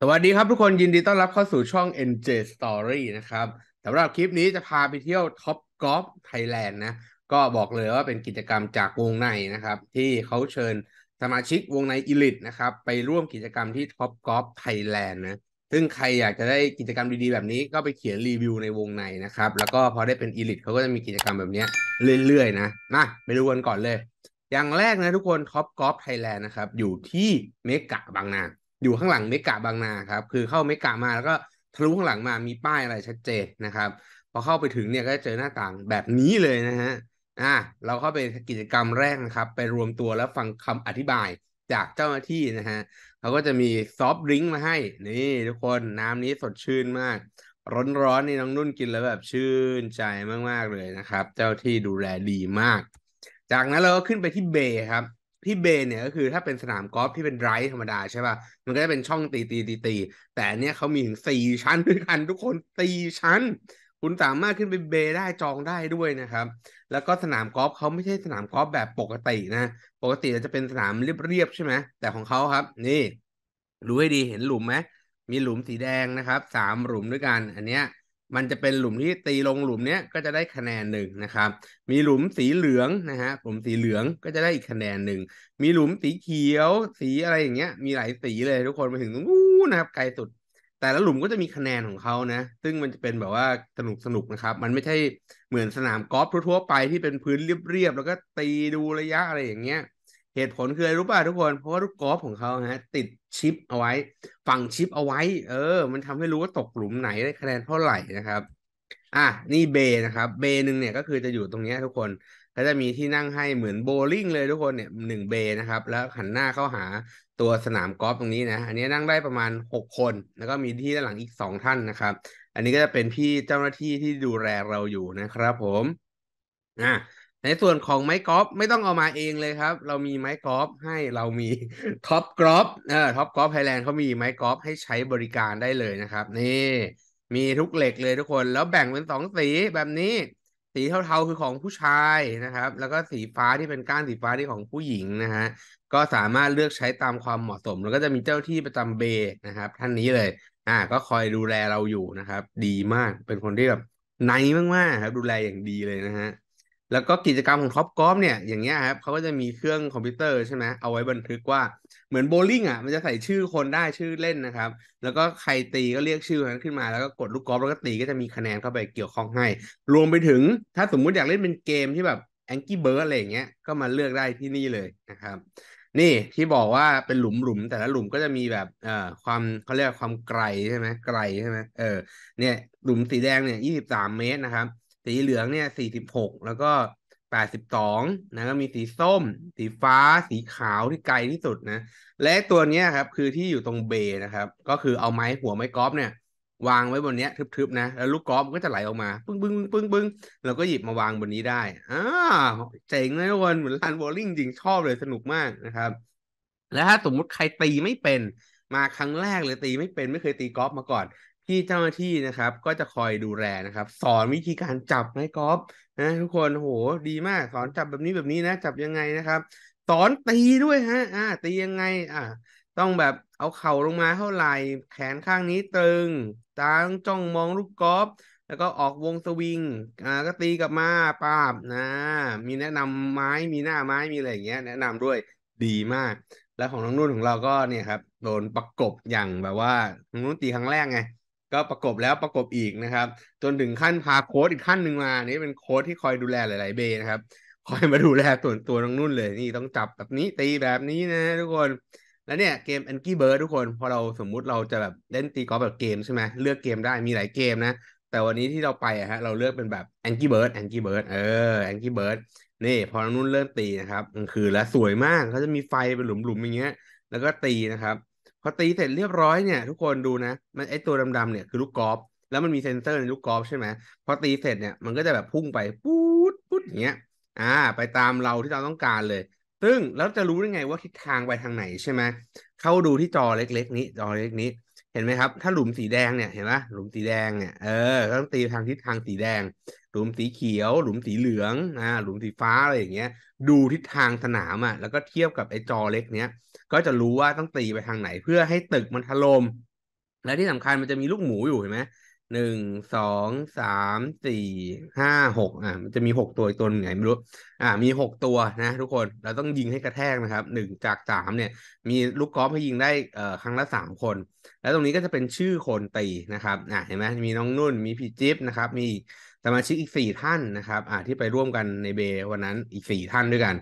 สวัสดีครับทุกคนยินดีต้อนรับเข้าสู่ช่อง NJ Story นะครับสำหรับคลิปนี้จะพาไปเที่ยวท็อปกอล์ฟไทยแลนด์นะก็บอกเลยว่าเป็นกิจกรรมจากวงในนะครับที่เขาเชิญสมาชิกวงในอีลิทนะครับไปร่วมกิจกรรมที่ท็อปกอล์ฟไทยแลนด์นะซึ่งใครอยากจะได้กิจกรรมดีๆแบบนี้ก็ไปเขียนรีวิวในวงในนะครับแล้วก็พอได้เป็นอีลิทเขาก็จะมีกิจกรรมแบบนี้เรื่อย ๆ นะมาไปดูกันก่อนเลย อย่างแรกนะทุกคนท็อปกอล์ฟไทยแลนด์นะครับอยู่ที่เมกะบางนาอยู่ข้างหลังเมกะบางนาครับ คือเข้าเมกะมาแล้วก็ทะลุข้างหลังมามีป้ายอะไรชัดเจนนะครับ พอเข้าไปถึงเนี่ยก็เจอหน้าต่างแบบนี้เลยนะฮะอ่าเราเข้าไปกิจกรรมแรกนะครับไปรวมตัวแล้วฟังคำอธิบายจากเจ้าหน้าที่นะฮะเขาก็จะมีซอฟต์ดริงก์มาให้ นี่ทุกคนน้ำนี้สดชื่นมาก ร้อนๆนี่น้องนุ่นกินแล้วแบบชื่นใจมากๆเลยนะครับ เจ้าที่ดูแลดีมาก จากนั้นเราก็ขึ้นไปที่เบย์ครับที่เบนเนี่ยก็คือถ้าเป็นสนามกอล์ฟที่เป็นไรธรรมดาใช่ป่ะ มันก็จะเป็นช่องตีตีตีตี แต่เนี้ยเขามีถึงสี่ชั้นด้วยกัน ทุกคนสี่ชั้น คุณสามารถขึ้นไปเบได้จองได้ด้วยนะครับ แล้วก็สนามกอล์ฟเขาไม่ใช่สนามกอล์ฟแบบปกตินะ ปกติจะเป็นสนามเรียบๆใช่ไหม แต่ของเขาครับ นี่ดูให้ดีเห็นหลุมไหมมีหลุมสีแดงนะครับสามหลุมด้วยกัน อันเนี้ยมันจะเป็นหลุมที่ตีลงหลุมเนี้ยก็จะได้คะแนนหนึ่งนะครับ มีหลุมสีเหลืองนะฮะผมสีเหลืองก็จะได้อีกคะแนนหนึ่ง มีหลุมสีเขียว สีอะไรอย่างเงี้ยมีหลายสีเลยทุกคนไปถึงตรงนู้นนะครับไกลสุด แต่ละหลุมก็จะมีคะแนนของเขานะซึ่งมันจะเป็นแบบว่าสนุกสนุกนะครับมันไม่ใช่เหมือนสนามกอล์ฟทั่ว ๆ ไปที่เป็นพื้นเรียบ ๆ แล้วก็ตีดูระยะอะไรอย่างเงี้ยเหตุผลคืออะไรรู้ป่ะ ทุกคนเพราะว่าลูกกอล์ฟของเขาฮะติดชิปเอาไว้ ฝังชิปเอาไว้เออมันทำให้รู้ว่าตกหลุมไหนได้คะแนนเท่าไหร่นะครับ อ่ะนี่เบนะครับเบหนึ่งเนี่ย ก็คือจะอยู่ตรงนี้ทุกคนก็จะมีที่นั่งให้เหมือนโบลิ่งเลยทุกคนเนี่ยหนึ่งเบนะครับ แล้วหันหน้าเข้าหาตัวสนามกอล์ฟตรงนี้นะอันนี้นั่งได้ประมาณ 6 คนแล้วก็มีที่ด้านหลังอีก 2 ท่านนะครับ อันนี้ก็จะเป็นพี่เจ้าหน้าที่ที่ดูแลเราอยู่นะครับ ผมอ่ะในส่วนของไม้กอล์ฟไม่ต้องเอามาเองเลยครับ เรามีไม้กอล์ฟให้เรามีท็อปกอล์ฟเอ่อท็อปกอล์ฟไทยแลนด์เขามีไม้กอล์ฟให้ใช้บริการได้เลยนะครับนี่ มีทุกเหล็กเลยทุกคน แล้วแบ่งเป็นสองสีแบบนี้ สีเทาๆคือของผู้ชายนะครับ แล้วก็สีฟ้าที่เป็นก้านสีฟ้าที่ของผู้หญิงนะฮะก็สามารถเลือกใช้ตามความเหมาะสม แล้วก็จะมีเจ้าที่ประจำเบย์นะครับ ท่านนี้เลยอ่า ก็คอยดูแลเราอยู่นะครับ ดีมากเป็นคนที่แบบไนมากๆครับดูแลอย่างดีเลยนะฮะแล้วก็กิจกรรมของท็อปกอล์ฟเนี่ยอย่างเงี้ยครับเขาก็จะมีเครื่องคอมพิวเตอร์ใช่ไหมเอาไว้บันทึกว่าเหมือนโบลิ่งอ่ะมันจะใส่ชื่อคนได้ชื่อเล่นนะครับ แล้วก็ใครตีก็เรียกชื่อนั้นขึ้นมาแล้วก็กดลูกกอล์ฟแล้วก็ตีก็จะมีคะแนนเข้าไปเกี่ยวข้องให้ รวมไปถึง ถ้าสมมุติอยากเล่นเป็นเกมที่แบบแองกี้เบิร์ดอะไรอย่างเงี้ยก็มาเลือกได้ที่นี่เลยนะครับ นี่ที่บอกว่าเป็นหลุมหลุมแต่ละหลุมก็จะมีแบบเอ่อความเขาเรียกความไกลใช่ไหมไกลใช่ไหมเออ เนี่ย หลุมสีแดงเนี่ยยี่สิบสามเมตรนะครับสีเหลืองเนี่ยสี่สิบหกแล้วก็แปดสิบสองนะก็มีสีส้ม สีฟ้า สีขาวที่ไกลที่สุดนะ และตัวเนี้ยครับ คือที่อยู่ตรงเบนะครับ ก็คือเอาไม้หัวไม้กอล์ฟเนี่ยวางไว้บนเนี้ยทึบๆนะ แล้วลูกกอล์ฟก็จะไหลออกมา ปึ้งปึ้งปึ้งปึ้งแล้วก็หยิบมาวางบนนี้ได้อ่าเจ๋งเลยทุกคน เหมือนลานโบลิ่งจริงชอบเลยสนุกมากนะครับ แล้วถ้าสมมุติใครตีไม่เป็นมาครั้งแรกเลยตีไม่เป็นไม่เคยตีกอล์ฟมาก่อนที่เจ้าหน้าที่นะครับก็จะคอยดูแลนะครับ สอนวิธีการจับไม้กอล์ฟนะทุกคนโหดีมาก สอนจับแบบนี้แบบนี้นะจับยังไงนะครับ สอนตีด้วยฮะอ่าตียังไงอ่าต้องแบบเอาเข่าลงมาเท่าไหร่แขนข้างนี้ตึงตาต้องจ้องมองลูกกอล์ฟแล้วก็ออกวงสวิงอ่าก็ตีกลับมาปาบนะ มีแนะนำไม้มีหน้าไม้มีอะไรอย่างเงี้ยแนะนำด้วยดีมาก แล้วของน้องนุ่นของเราก็เนี่ยครับโดนประกบอย่างแบบว่าน้องนุ่นตีครั้งแรกไงก็ประกบแล้วประกบอีกนะครับ จนถึงขั้นพาโค้ดอีกขั้นหนึ่งมาเนี่เป็นโค้ดที่คอยดูแลหลาย ๆเบย์นะครับคอยมาดูแลส่วนตัวน้องนุ่นเลยนี่ต้องจับแบบนี้ตีแบบนี้นะ ทุกคน แล้วเนี่ยเกมแอนกี้เบิร์ดทุกคน พอเราสมมุติเราจะแบบเล่นตีกอล์ฟแบบเกมใช่ไหมเลือกเกมได้มีหลายเกมนะแต่วันนี้ที่เราไปอะฮะ เราเลือกเป็นแบบแอนกี้เบิร์ดแอนกี้เบิร์ดเออแอนกี้เบิร์ดนี่ พอน้องนุ่นเริ่มตีนะครับคือแล้วสวยมากเขาจะมีไฟเป็นหลุมๆอย่างเงี้ยแล้วก็ตีนะครับพอตีเสร็จเรียบร้อยเนี่ยทุกคนดูนะ มันไอตัวดำๆเนี่ยคือลูกกอล์ฟแล้วมันมีเซ็นเซอร์ในลูกกอล์ฟใช่ไหมพอตีเสร็จเนี่ยมันก็จะแบบพุ่งไปปุ๊ดปุ๊ดอย่างเงี้ยอ่าไปตามเราที่เราต้องการเลย ซึ่งแล้วจะรู้ได้ไงว่าทิศทางไปทางไหนใช่ไหมเข้าดูที่จอเล็กๆนี้จอเล็กนี้เห็นไหมครับ ถ้าหลุมสีแดงเนี่ยเห็นไหมหลุมสีแดงเนี่ยเออต้องตีทางทิศทางสีแดง หลุมสีเขียว หลุมสีเหลืองอ่าหลุมสีฟ้าอะไรอย่างเงี้ยดูทิศทางสนามอ่ะแล้วก็เทียบกับไอ้จอเล็ก เนี้ยก็จะรู้ว่าต้องตีไปทางไหน เพื่อให้ตึกมันถล่มและที่สำคัญมันจะมีลูกหมูอยู่เห็นไหมหนึ่งสองสามสี่ห้าหกอ่ะมันจะมีหกตัวตัวไหนไม่รู้อ่า มีหกตัวนะ ทุกคนเราต้องยิงให้กระแทกนะครับหนึ่งจากสามเนี่ย มีลูกกอล์ฟให้ยิงได้เอ่อครั้งละสามคนแล้วตรงนี้ก็จะเป็นชื่อคนตีนะครับอ่ะเห็นไหมมีน้องนุ่นมีพี่จิ๊บนะครับมีสมาชิกอีกสี่ท่านนะครับอ่าที่ไปร่วมกันในเบวันนั้นอีกสี่ท่านด้วยกัน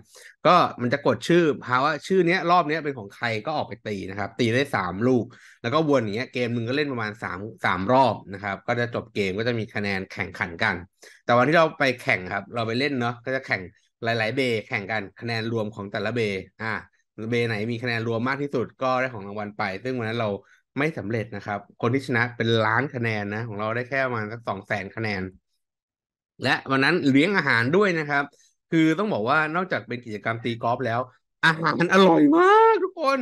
ก็มันจะกดชื่อเพราะว่าชื่อเนี้ยรอบเนี้ยเป็นของใครก็ออกไปตีนะครับ ตีได้สามลูก แล้วก็วนอย่างเงี้ยเกมมนึงก็เล่นประมาณสามสามรอบนะครับก็จะจบเกมก็จะมีคะแนนแข่งขันกัน แต่วันที่เราไปแข่งครับเราไปเล่นเนาะก็จะแข่งหลาย ๆ เบแข่งกันคะแนนรวมของแต่ละเบอ่าเบไหนมีคะแนนรวมมากที่สุดก็ได้ของรางวัลไป ซึ่งวันนั้นเราไม่สำเร็จนะครับ คนที่ชนะเป็นล้านคะแนนนะของเราได้แค่ประมาณสักสองแสนคะแนน และวันนั้นเลี้ยงอาหารด้วยนะครับ คือต้องบอกว่านอกจากเป็นกิจกรรมตีกอล์ฟแล้วอาหารอร่อยมากทุกคน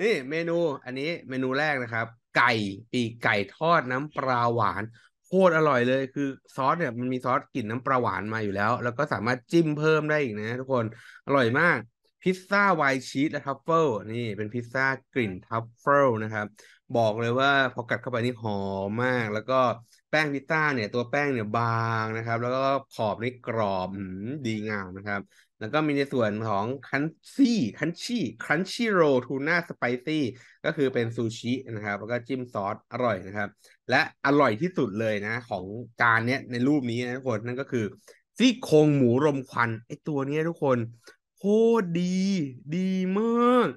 นี่เมนูอันนี้เมนูแรกนะครับ ไก่ ปีกไก่ทอดน้ำปลาหวาน โคตรอร่อยเลย คือซอสเนี่ยมันมีซอสกลิ่นน้ำปลาหวานมาอยู่แล้ว แล้วก็สามารถจิ้มเพิ่มได้อีกนะ ทุกคนอร่อยมากพิซซ่าไวชีสและทัฟเฟิลนี่เป็นพิซซ่ากลิ่นทัฟเฟิลนะครับ บอกเลยว่าพอกัดเข้าไปนี่หอมมากแล้วก็แป้งพิซซ่าเนี่ยตัวแป้งเนี่ยบางนะครับ แล้วก็ขอบนี่กรอบดีงามนะครับ แล้วก็มีในส่วนของคันซี่คันชี่คันชี่โรทูน่าสไปซี่ก็คือเป็นซูชินะครับแล้วก็จิ้มซอส อร่อยนะครับ และอร่อยที่สุดเลยนะ ของจานเนี้ยในรูปนี้นะทุกคนนั่นก็คือ ซี่โครงหมูรมควัน ไอตัวนี้ทุกคนคตรดี ดีมาก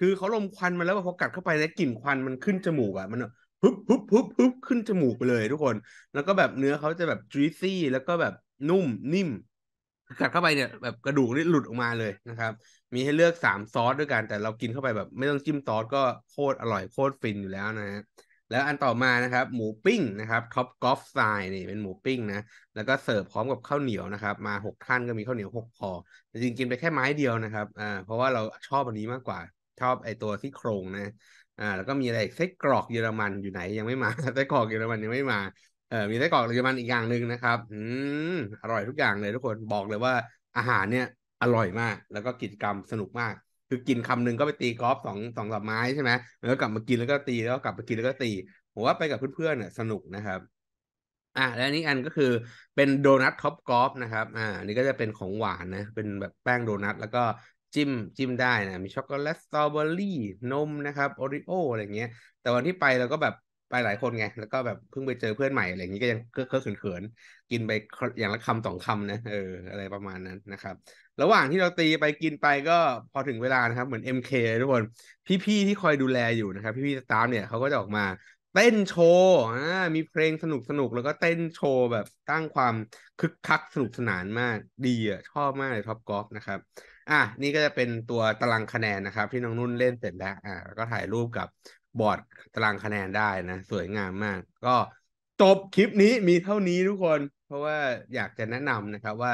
คือเขาลมควันมาแล้วพอกัดเข้าไปแล้วกลิ่นควันมันขึ้นจมูกอะ่ะมัน ปึ๊บปึ๊บปึ๊บปึ๊บขึ้นจมูกไปเลย ทุกคน แล้วก็แบบเนื้อเขาจะแบบ j u i ซี่แล้วก็แบบนุ่ม นิ่ม กัดเข้าไปเนี่ยแบบกระดูกนี่หลุดออกมาเลยนะครับ มีให้เลือกสามซอสด้วยกัน แต่เรากินเข้าไปแบบ ไม่ต้องจิ้มซอสก็โคตรอร่อยโคตรฟินอยู่แล้วนะฮะแล้วอันต่อมานะครับ หมูปิ้งนะครับท็อปกอล์ฟไ์นี่เป็นหมูปิ้งนะ แล้วก็เสิร์ฟพร้อมกับข้าวเหนียวนะครับ มาหกท่านก็มีข้าวเหนียวหกคอจริงกินไปแค่ไม้เดียวนะครับอ่าเพราะว่าเราชอบอันนี้มากกว่า ชอบไอตัวที่โครงนะอ่าแล้วก็มีอะไรไส้กรอกเยอรมันอยู่ไหนยังไม่มาไส้กรอกเยอรมันยังไม่มา เออมีไส้กรอกเยอรมันอีกอย่างหนึ่งนะครับอืมอร่อยทุกอย่างเลยทุกคนบอกเลยว่าอาหารเนี่ยอร่อยมาก แล้วก็กิจกรรมสนุกมากคือกินคำหนึ่งก็ไปตีกอล์ฟสองสองสามไม้ใช่ไหมแล้วกลับมากินแล้วก็ตีแล้วกลับมากินแล้วก็ตีผมว่าไปกับเพื่อนๆเนี่ยสนุกนะครับอ่าและนี้อันก็คือเป็นโดนัทท็อปกอล์ฟนะครับอ่านี่ก็จะเป็นของหวานนะ เป็นแบบแป้งโดนัทแล้วก็จิ้มจิ้มได้นะมีช็อกโกแลตสตรอเบอรี่ นมนะครับ โอริโออะไรเงี้ยแต่วันที่ไป เราก็แบบไปหลายคนไง แล้วก็แบบเพิ่งไปเจอเพื่อนใหม่อะไรอย่างนี้ก็ยังเคอะเคอะเขินๆกินไปอย่างละคำสองคำนะ เอออะไรประมาณนั้นนะครับ ระหว่างที่เราตีไปกินไปก็พอถึงเวลานะครับเหมือน MK ทุกคนพี่ๆที่คอยดูแลอยู่นะครับ พี่ๆสตาฟเนี่ยเขาก็จะออกมาเต้นโชว์อ่ามีเพลงสนุกสนุกแล้วก็เต้นโชว์แบบตั้งความคึกคักสนุกสนานมากดีอ่ะชอบมากเลยท็อปกอล์ฟนะครับอ่ะนี่ก็จะเป็นตัวตารางคะแนนนะครับที่น้องนุ่นเล่นเสร็จแล้วอ่าแล้วก็ถ่ายรูปกับบอร์ดตารางคะแนนได้นะสวยงามมากก็จบคลิปนี้มีเท่านี้ทุกคน เพราะว่าอยากจะแนะนำนะครับว่า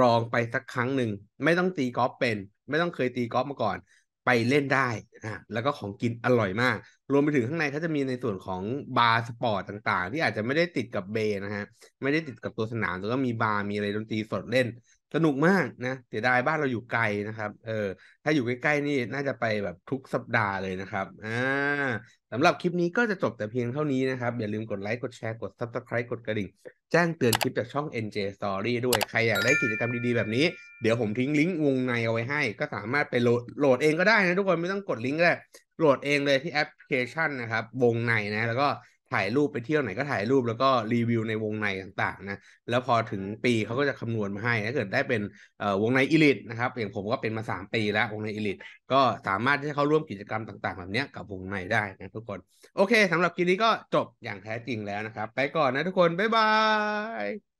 ลองไปสักครั้งหนึ่งไม่ต้องตีกอล์ฟเป็น ไม่ต้องเคยตีกอล์ฟมาก่อนไปเล่นได้นะแล้วก็ของกินอร่อยมาก รวมไปถึงข้างในเขาจะมีในส่วนของบาร์สปอร์ตต่างๆ ที่อาจจะไม่ได้ติดกับเบนะฮะไม่ได้ติดกับตัวสนามแต่ก็มีบาร์มีอะไรดนตรีสดเล่นสนุกมากนะเสียดายบ้านเราอยู่ไกลนะครับเออถ้าอยู่ใกล้ๆนี่น่าจะไปแบบทุกสัปดาห์เลยนะครับอ่าสำหรับคลิปนี้ก็จะจบแต่เพียงเท่านี้นะครับ อย่าลืมกดไลค์กดแชร์กด Subscribe กดกระดิ่ง แจ้งเตือนคลิปจากช่อง NJ Story ด้วย ใครอยากได้กิจกรรมดีๆแบบนี้เดี๋ยวผมทิ้งลิงก์วงในเอาไว้ให้ ก็สามารถไปโหลดโหลดเองก็ได้นะ ทุกคนไม่ต้องกดลิงก์ก็ได้โหลดเองเลยที่แอปพลิเคชันนะครับวงในนะแล้วก็ถ่ายรูปไปเที่ยวไหนก็ถ่ายรูปแล้วก็รีวิวในวงในต่างๆนะแล้วพอถึงปีเขาก็จะคำนวณมาให้ถ้าเกิดได้เป็นวงในอีลิทนะครับอย่างผมก็เป็นมา 3 ปีแล้ววงในอีลิทก็สามารถที่จะเข้าร่วมกิจกรรมต่าง ๆแบบนี้กับวงในได้นะทุกคนโอเคสำหรับคลิปนี้ก็จบอย่างแท้จริงแล้วนะครับไปก่อนนะทุกคนบ๊ายบาย